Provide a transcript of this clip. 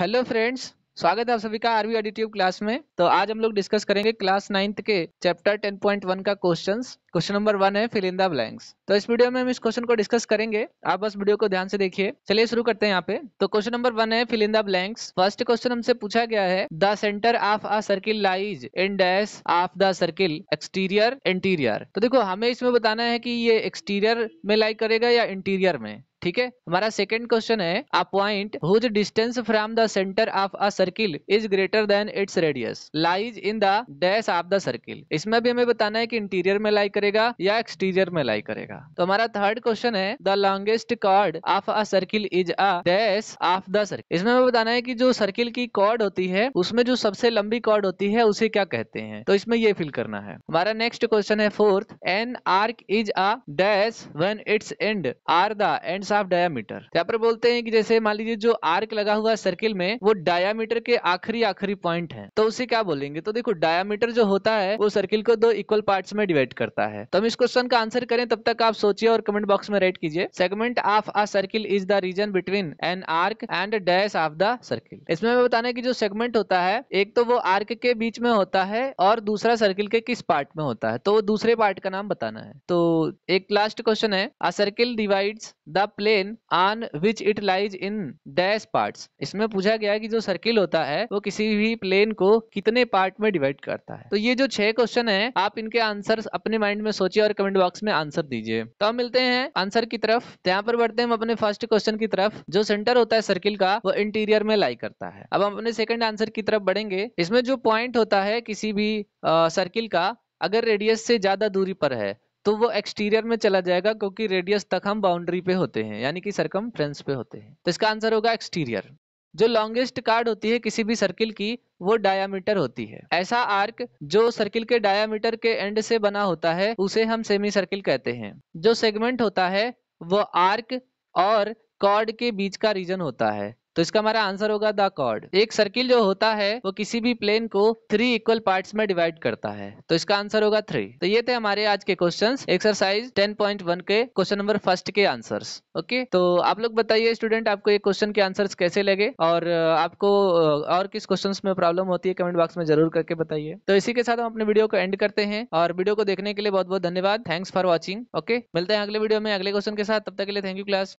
hello friends स्वागत है आप सभी का आरवी ऑडिटिव क्लास में तो आज हम लोग डिस्कस करेंगे क्लास नाइन्थ के चैप्टर 10.1 का क्वेश्चंस क्वेश्चन नंबर वन है फिल इन द ब्लैंक्स तो इस वीडियो में हम इस क्वेश्चन को डिस्कस करेंगे आप बस वीडियो को ध्यान से देखिए चलिए शुरू करते हैं यहाँ पे तो क्वेश्चन नंबर वन है fill in the blanks first question हमसे पूछा गया है the centre of a circle lies in dash of the circle exterior interior तो देखो हमें इसमें बताना है की ये एक्सटीरियर में लाइक करेगा या इंटीरियर में ठीक है हमारा सेकेंड क्वेश्चन है a point whose distance from the centre of a circle is greater than its radius lies in the dash of the circle इसमें भी हमें बताना है कि इंटीरियर में लाई करेगा या एक्सटीरियर में लाई करेगा तो हमारा थर्ड क्वेश्चन है the longest chord of a circle is a dash of the circle इसमें हमें बताना है कि जो सर्किल की कॉर्ड होती है उसमें जो सबसे लंबी कॉर्ड होती है उसे क्या कहते हैं तो इसमें ये फिल करना है हमारा नेक्स्ट क्वेश्चन है fourth an arc is a dash when its end are the end of diameter तो यहाँ पर बोलते हैं कि जैसे मान लीजिए जो आर्क लगा हुआ सर्किल में वो डायामीटर के आखिरी आखिरी पॉइंट है तो उसे क्या बोलेंगे तो देखो डायामीटर जो होता है वो सर्किल को दो इक्वल पार्ट में डिवाइड करता है तो हम इस क्वेश्चन का आंसर करें तब तक आप सोचिए और कमेंट बॉक्स में राइट कीजिए segment of a circle is the region between an arc and dash of the circle इसमें हमें बताना है कि जो सेगमेंट होता है एक तो वो आर्क के बीच में होता है और दूसरा सर्किल के किस पार्ट में होता है तो वो दूसरे पार्ट का नाम बताना है तो एक लास्ट क्वेश्चन है a circle divides the plane on which it lies in dash part इसमें पूछा गया कि जो सर्किल होता है वो किसी भी प्लेन को कितने पार्ट में डिवाइड करता है तो ये जो छह क्वेश्चन है आप इनके आंसर अपने माइंड में सोचिए और कमेंट बॉक्स में आंसर दीजिए तो हम मिलते हैं आंसर की तरफ तो यहाँ पर बढ़ते हैं हम अपने फर्स्ट क्वेश्चन की तरफ जो सेंटर होता है सर्किल का वो इंटीरियर में लाई करता है अब हम अपने सेकंड आंसर की तरफ बढ़ेंगे इसमें जो पॉइंट होता है किसी भी सर्किल का अगर रेडियस से ज्यादा दूरी पर है तो वो एक्सटीरियर में चला जाएगा क्योंकि रेडियस तक हम बाउंड्री पे होते हैं यानी कि सरकम पे होते हैं तो इसका आंसर होगा एक्सटीरियर जो लॉन्गेस्ट कार्ड होती है किसी भी सर्किल की वो डायामीटर होती है ऐसा आर्क जो सर्किल के डायामीटर के एंड से बना होता है उसे हम सेमी सर्किल कहते हैं जो सेगमेंट होता है वो आर्क और कॉर्ड के बीच का रीजन होता है तो इसका हमारा आंसर होगा द कॉर्ड एक सर्किल जो होता है वो किसी भी प्लेन को थ्री इक्वल पार्ट में डिवाइड करता है तो इसका आंसर होगा थ्री तो ये थे हमारे आज के question exercise ten point one के क्वेश्चन नंबर फर्स्ट के आंसर ओके तो आप लोग बताइए स्टूडेंट आपको ये क्वेश्चन के आंसर कैसे लगे और आपको और किस क्वेश्चन में प्रॉब्लम होती है कमेंट बॉक्स में जरूर करके बताइए तो इसी के साथ हम अपने वीडियो को एंड करते हैं और वीडियो को देखने के लिए बहुत बहुत धन्यवाद थैंक्स फॉर वॉचिंग ओके मिलते हैं अगले वीडियो में अगले क्वेश्चन के साथ तब तक के लिए थैंक यू क्लास